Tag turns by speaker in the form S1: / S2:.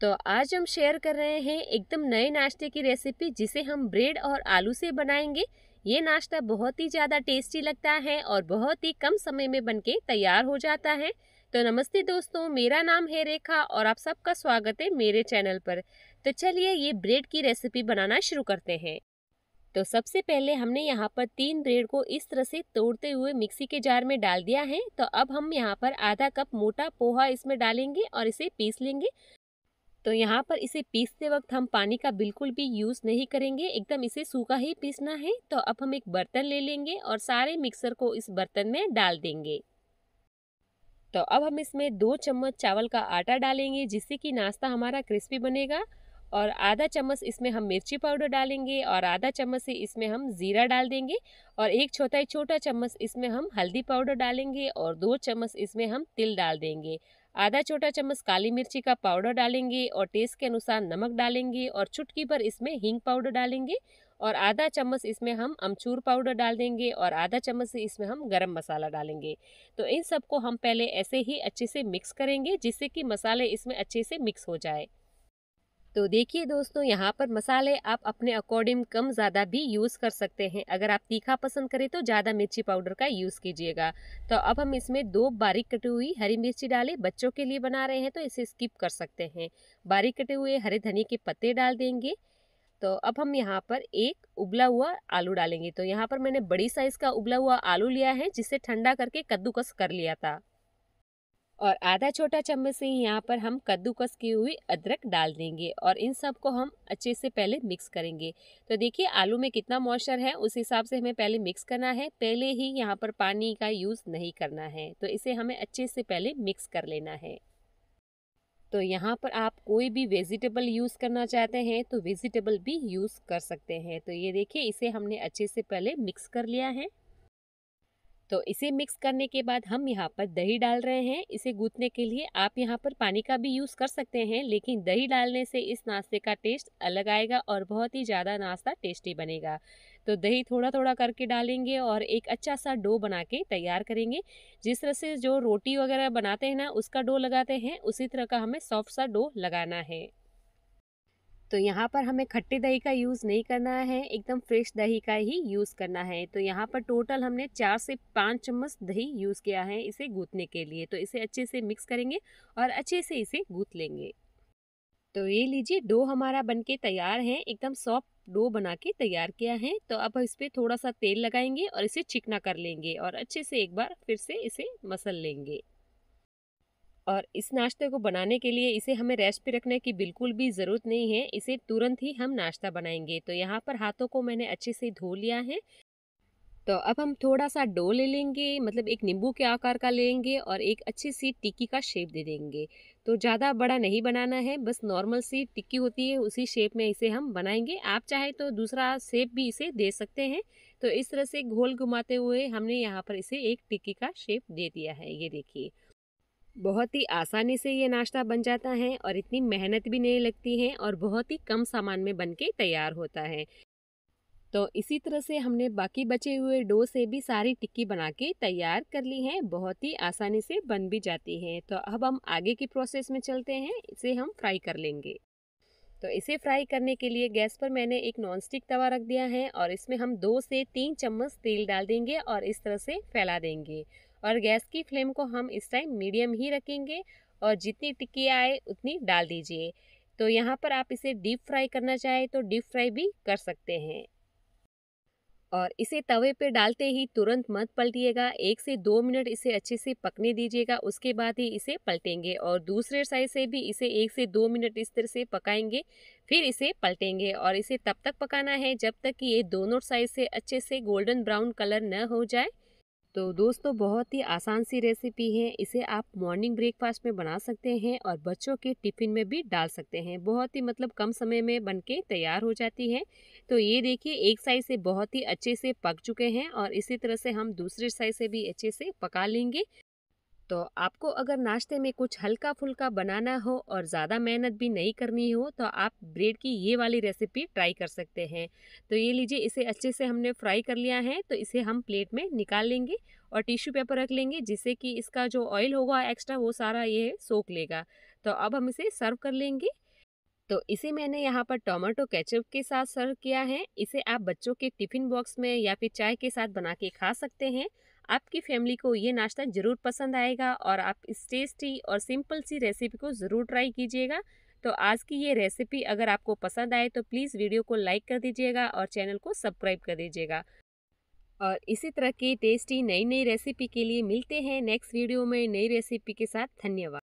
S1: तो आज हम शेयर कर रहे हैं एकदम नए नाश्ते की रेसिपी जिसे हम ब्रेड और आलू से बनाएंगे ये नाश्ता बहुत ही ज़्यादा टेस्टी लगता है और बहुत ही कम समय में बनके तैयार हो जाता है तो नमस्ते दोस्तों मेरा नाम है रेखा और आप सबका स्वागत है मेरे चैनल पर तो चलिए ये ब्रेड की रेसिपी बनाना शुरू करते हैं तो सबसे पहले हमने यहाँ पर तीन ब्रेड को इस तरह से तोड़ते हुए मिक्सी के जार में डाल दिया है तो अब हम यहाँ पर आधा कप मोटा पोहा इसमें डालेंगे और इसे पीस लेंगे तो यहाँ पर इसे पीसते वक्त हम पानी का बिल्कुल भी यूज़ नहीं करेंगे एकदम इसे सूखा ही पीसना है तो अब हम एक बर्तन ले लेंगे और सारे मिक्सर को इस बर्तन में डाल देंगे तो अब हम इसमें दो चम्मच चावल का आटा डालेंगे जिससे कि नाश्ता हमारा क्रिस्पी बनेगा और आधा चम्मच इसमें हम मिर्ची पाउडर डालेंगे और आधा चम्मच से इसमें हम ज़ीरा डाल देंगे और एक छोटा छोटा चम्मच इसमें हम हल्दी पाउडर डालेंगे और दो चम्मच इसमें हम तिल डाल देंगे आधा छोटा चम्मच काली मिर्ची का पाउडर डालेंगे और टेस्ट के अनुसार नमक डालेंगे और चुटकी पर इसमें हींग पाउडर डालेंगे और आधा चम्मच इसमें हम अमचूर पाउडर डाल देंगे और आधा चम्मच इसमें हम गरम मसाला डालेंगे तो इन सबको हम पहले ऐसे ही अच्छे से मिक्स करेंगे जिससे कि मसाले इसमें अच्छे से मिक्स हो जाए तो देखिए दोस्तों यहाँ पर मसाले आप अपने अकॉर्डिंग कम ज़्यादा भी यूज़ कर सकते हैं अगर आप तीखा पसंद करें तो ज़्यादा मिर्ची पाउडर का यूज़ कीजिएगा तो अब हम इसमें दो बारीक कटी हुई हरी मिर्ची डालें बच्चों के लिए बना रहे हैं तो इसे स्किप कर सकते हैं बारीक कटे हुए हरे धनी के पत्ते डाल देंगे तो अब हम यहाँ पर एक उबला हुआ आलू डालेंगे तो यहाँ पर मैंने बड़ी साइज़ का उबला हुआ आलू लिया है जिसे ठंडा करके कद्दूकस कर लिया था और आधा छोटा चम्मच से ही यहाँ पर हम कद्दूकस की हुई अदरक डाल देंगे और इन सब को हम अच्छे से पहले मिक्स करेंगे तो देखिए आलू में कितना मॉइस्चर है उस हिसाब से हमें पहले मिक्स करना है पहले ही यहाँ पर पानी का यूज़ नहीं करना है तो इसे हमें अच्छे से पहले मिक्स कर लेना है तो यहाँ पर आप कोई भी वेजिटेबल यूज़ करना चाहते हैं तो वेजिटेबल भी यूज़ कर सकते हैं तो ये देखिए इसे हमने अच्छे से पहले मिक्स कर लिया है तो इसे मिक्स करने के बाद हम यहाँ पर दही डाल रहे हैं इसे गूंथने के लिए आप यहाँ पर पानी का भी यूज़ कर सकते हैं लेकिन दही डालने से इस नाश्ते का टेस्ट अलग आएगा और बहुत ही ज़्यादा नाश्ता टेस्टी बनेगा तो दही थोड़ा थोड़ा करके डालेंगे और एक अच्छा सा डो बना के तैयार करेंगे जिस तरह से जो रोटी वगैरह बनाते हैं ना उसका डो लगाते हैं उसी तरह का हमें सॉफ्ट सा डो लगाना है तो यहाँ पर हमें खट्टे दही का यूज़ नहीं करना है एकदम फ्रेश दही का ही यूज़ करना है तो यहाँ पर टोटल हमने चार से पाँच चम्मच दही यूज़ किया है इसे गूँथने के लिए तो इसे अच्छे से मिक्स करेंगे और अच्छे से इसे गूँथ लेंगे तो ये लीजिए डो हमारा बनके तैयार है एकदम सॉफ्ट डो बना के तैयार किया है तो अब इस पर थोड़ा सा तेल लगाएंगे और इसे चिकना कर लेंगे और अच्छे से एक बार फिर से इसे मसल लेंगे और इस नाश्ते को बनाने के लिए इसे हमें रेस्ट पे रखने की बिल्कुल भी ज़रूरत नहीं है इसे तुरंत ही हम नाश्ता बनाएंगे तो यहाँ पर हाथों को मैंने अच्छे से धो लिया है तो अब हम थोड़ा सा डो ले लेंगे मतलब एक नींबू के आकार का लेंगे और एक अच्छी सी टिक्की का शेप दे देंगे तो ज़्यादा बड़ा नहीं बनाना है बस नॉर्मल सी टिक्की होती है उसी शेप में इसे हम बनाएंगे आप चाहे तो दूसरा शेप भी इसे दे सकते हैं तो इस तरह से घोल घुमाते हुए हमने यहाँ पर इसे एक टिक्की का शेप दे दिया है ये देखिए बहुत ही आसानी से ये नाश्ता बन जाता है और इतनी मेहनत भी नहीं लगती है और बहुत ही कम सामान में बन के तैयार होता है तो इसी तरह से हमने बाकी बचे हुए डो से भी सारी टिक्की बना के तैयार कर ली है बहुत ही आसानी से बन भी जाती है तो अब हम आगे की प्रोसेस में चलते हैं इसे हम फ्राई कर लेंगे तो इसे फ्राई करने के लिए गैस पर मैंने एक नॉनस्टिक तवा रख दिया है और इसमें हम दो से तीन चम्मच तेल डाल देंगे और इस तरह से फैला देंगे और गैस की फ्लेम को हम इस टाइम मीडियम ही रखेंगे और जितनी टिक्की आए उतनी डाल दीजिए तो यहाँ पर आप इसे डीप फ्राई करना चाहें तो डीप फ्राई भी कर सकते हैं और इसे तवे पे डालते ही तुरंत मत पलटिएगा एक से दो मिनट इसे अच्छे से पकने दीजिएगा उसके बाद ही इसे पलटेंगे और दूसरे साइड से भी इसे एक से दो मिनट इस तरह से पकाएंगे फिर इसे पलटेंगे और इसे तब तक पकाना है जब तक कि ये दोनों साइड से अच्छे से गोल्डन ब्राउन कलर न हो जाए तो दोस्तों बहुत ही आसान सी रेसिपी है इसे आप मॉर्निंग ब्रेकफास्ट में बना सकते हैं और बच्चों के टिफ़िन में भी डाल सकते हैं बहुत ही मतलब कम समय में बनके तैयार हो जाती है तो ये देखिए एक साइड से बहुत ही अच्छे से पक चुके हैं और इसी तरह से हम दूसरे साइड से भी अच्छे से पका लेंगे तो आपको अगर नाश्ते में कुछ हल्का फुल्का बनाना हो और ज़्यादा मेहनत भी नहीं करनी हो तो आप ब्रेड की ये वाली रेसिपी ट्राई कर सकते हैं तो ये लीजिए इसे अच्छे से हमने फ्राई कर लिया है तो इसे हम प्लेट में निकाल लेंगे और टिश्यू पेपर रख लेंगे जिससे कि इसका जो ऑयल होगा एक्स्ट्रा वो सारा ये सोख लेगा तो अब हम इसे सर्व कर लेंगे तो इसे मैंने यहाँ पर टोमेटो केचप के साथ सर्व किया है इसे आप बच्चों के टिफ़िन बॉक्स में या फिर चाय के साथ बना के खा सकते हैं आपकी फैमिली को ये नाश्ता ज़रूर पसंद आएगा और आप इस टेस्टी और सिंपल सी रेसिपी को ज़रूर ट्राई कीजिएगा तो आज की ये रेसिपी अगर आपको पसंद आए तो प्लीज़ वीडियो को लाइक कर दीजिएगा और चैनल को सब्सक्राइब कर दीजिएगा और इसी तरह की टेस्टी नई नई रेसिपी के लिए मिलते हैं नेक्स्ट वीडियो में नई रेसिपी के साथ धन्यवाद